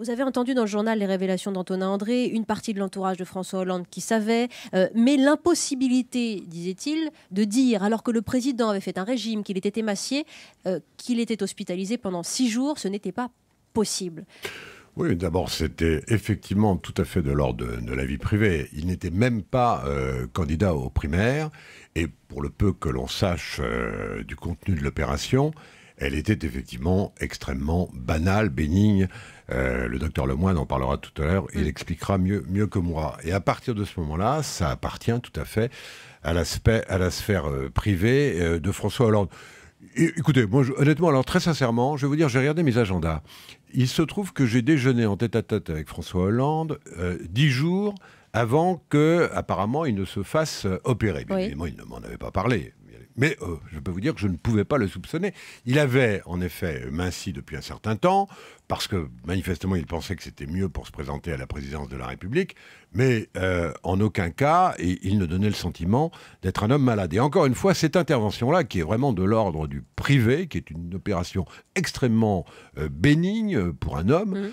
vous avez entendu dans le journal les révélations d'Antonin André, une partie de l'entourage de François Hollande qui savait, euh, mais l'impossibilité, disait-il, de dire, alors que le président avait fait un régime, qu'il était émacié, euh, qu'il était hospitalisé pendant six jours, ce n'était pas possible. Oui, d'abord, c'était effectivement tout à fait de l'ordre de, la vie privée. Il n'était même pas euh, candidat aux primaires, et pour le peu que l'on sache du contenu de l'opération, elle était effectivement extrêmement banale, bénigne. Euh, le docteur Lemoine en parlera tout à l'heure, il mm. expliquera mieux, mieux que moi. Et à partir de ce moment-là, ça appartient tout à fait à, l'aspect, à la sphère euh, privée euh, de François Hollande. Écoutez, moi, honnêtement, alors très sincèrement, je vais vous dire, j'ai regardé mes agendas. Il se trouve que j'ai déjeuné en tête à tête avec François Hollande dix jours avant que, apparemment, il ne se fasse opérer. Moi, évidemment, il ne m'en avait pas parlé mais euh, je peux vous dire que je ne pouvais pas le soupçonner. Il avait en effet minci depuis un certain temps, parce que manifestement il pensait que c'était mieux pour se présenter à la présidence de la République, mais euh, en aucun cas il ne donnait le sentiment d'être un homme malade. Et encore une fois, cette intervention-là, qui est vraiment de l'ordre du privé, qui est une opération extrêmement euh, bénigne pour un homme, mmh.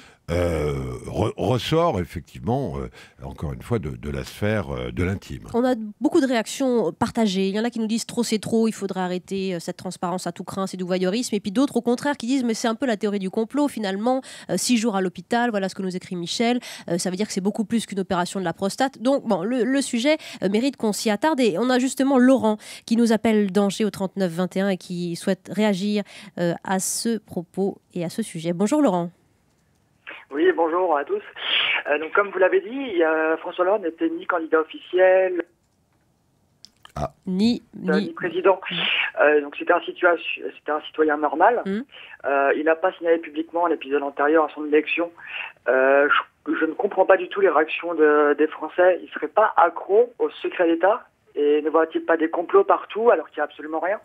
ressort effectivement, encore une fois, de, la sphère de l'intime. On a beaucoup de réactions partagées. Il y en a qui nous disent trop c'est trop, il faudra arrêter euh, cette transparence à tout craint, c'est du voyeurisme. Et puis d'autres, au contraire, qui disent mais c'est un peu la théorie du complot finalement. Euh, six jours à l'hôpital, voilà ce que nous écrit Michel. Euh, ça veut dire que c'est beaucoup plus qu'une opération de la prostate. Donc bon, le, sujet mérite qu'on s'y attarde. Et on a justement Laurent qui nous appelle d'Angers au 39 21 et qui souhaite réagir à ce propos et à ce sujet. Bonjour Laurent. Oui, bonjour à tous. donc comme vous l'avez dit, François Laurent n'était ni candidat officiel, ni, ni... président. Euh, donc c'était un, c'était un citoyen normal. Hmm. Euh, il n'a pas signalé publiquement l'épisode antérieur à son élection. Euh, je, ne comprends pas du tout les réactions des Français. Il ne serait pas accro au secret d'État et ne voit-il pas des complots partout alors qu'il n'y a absolument rien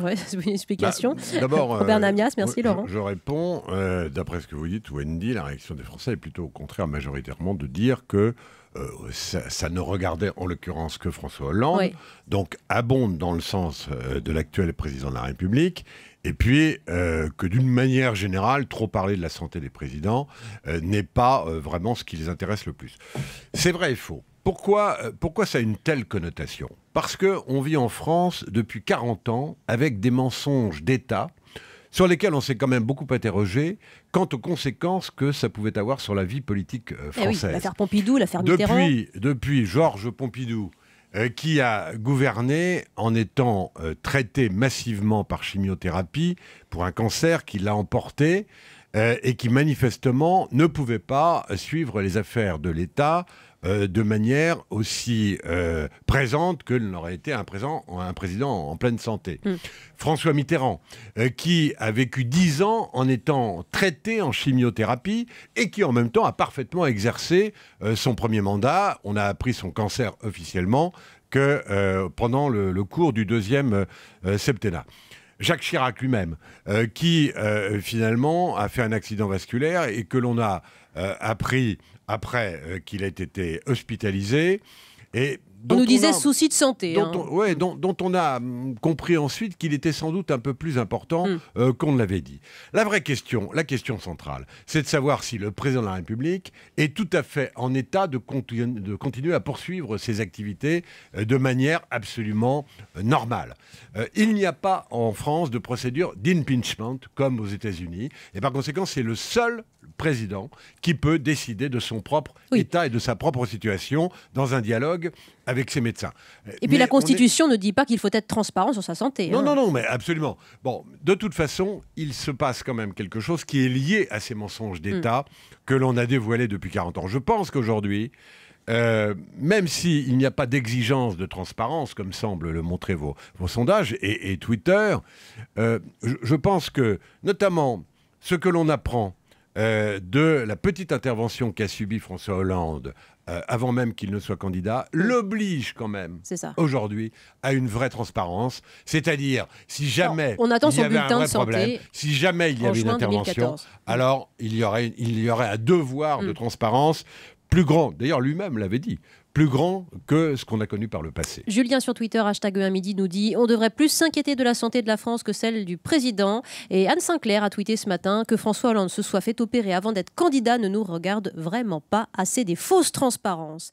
une explication. Bah, d'abord, Robert euh, Namias, merci Laurent. Je, réponds, euh, d'après ce que vous dites, Wendy, la réaction des Français est plutôt au contraire majoritairement de dire que euh, ça, ne regardait en l'occurrence que François Hollande, donc abonde dans le sens de l'actuel président de la République, et puis que d'une manière générale, trop parler de la santé des présidents n'est pas vraiment ce qui les intéresse le plus. C'est vrai et faux. Pourquoi, pourquoi ça a une telle connotation parce qu'on vit en France depuis 40 ans avec des mensonges d'État sur lesquels on s'est quand même beaucoup interrogé quant aux conséquences que ça pouvait avoir sur la vie politique euh, eh française. l'affaire Pompidou, l'affaire Depuis, depuis Georges Pompidou, euh, qui a gouverné en étant euh, traité massivement par chimiothérapie pour un cancer qui l'a emporté, euh, et qui manifestement ne pouvait pas suivre les affaires de l'État euh, de manière aussi euh, présente que l'aurait été un, président en pleine santé. Hmm. François Mitterrand, qui a vécu dix ans en étant traité en chimiothérapie et qui en même temps a parfaitement exercé son premier mandat. On a appris son cancer officiellement que pendant le, le, cours du deuxième septennat. Jacques Chirac lui-même, euh, qui euh, finalement a fait un accident vasculaire et que l'on a euh, appris après qu'il ait été hospitalisé. Et on nous disait souci de santé. Dont, hein. on, dont, on a hum, compris ensuite qu'il était sans doute un peu plus important hmm. euh, qu'on ne l'avait dit. La vraie question, la question centrale, c'est de savoir si le président de la République est tout à fait en état de, continuer à poursuivre ses activités euh, de manière absolument euh, normale. il n'y a pas en France de procédure d'impeachment comme aux États-Unis, et par conséquent, c'est le seul président qui peut décider de son propre état et de sa propre situation dans un dialogue avec ses médecins. Euh, et puis la Constitution ne dit pas qu'il faut être transparent sur sa santé. Non, hein. non, non, mais absolument. Bon, de toute façon, il se passe quand même quelque chose qui est lié à ces mensonges hmm. d'État que l'on a dévoilés depuis 40 ans. Je pense qu'aujourd'hui, euh, même s'il n'y a pas d'exigence de transparence, comme semble le montrer vos, sondages et, Twitter, euh, je, je pense que notamment ce que l'on apprend euh, de la petite intervention qu'a subie François Hollande euh, avant même qu'il ne soit candidat, l'oblige quand même aujourd'hui à une vraie transparence. C'est-à-dire, si jamais il y avait un si jamais il y avait une intervention, alors il y, aurait, il y aurait un devoir de mm. transparence plus grand, d'ailleurs lui-même l'avait dit, plus grand que ce qu'on a connu par le passé. Julien sur Twitter, hashtag 1 e midi, nous dit On devrait plus s'inquiéter de la santé de la France que celle du président. Et Anne Sinclair a tweeté ce matin que François Hollande se soit fait opérer avant d'être candidat ne nous regarde vraiment pas assez des fausses transparences.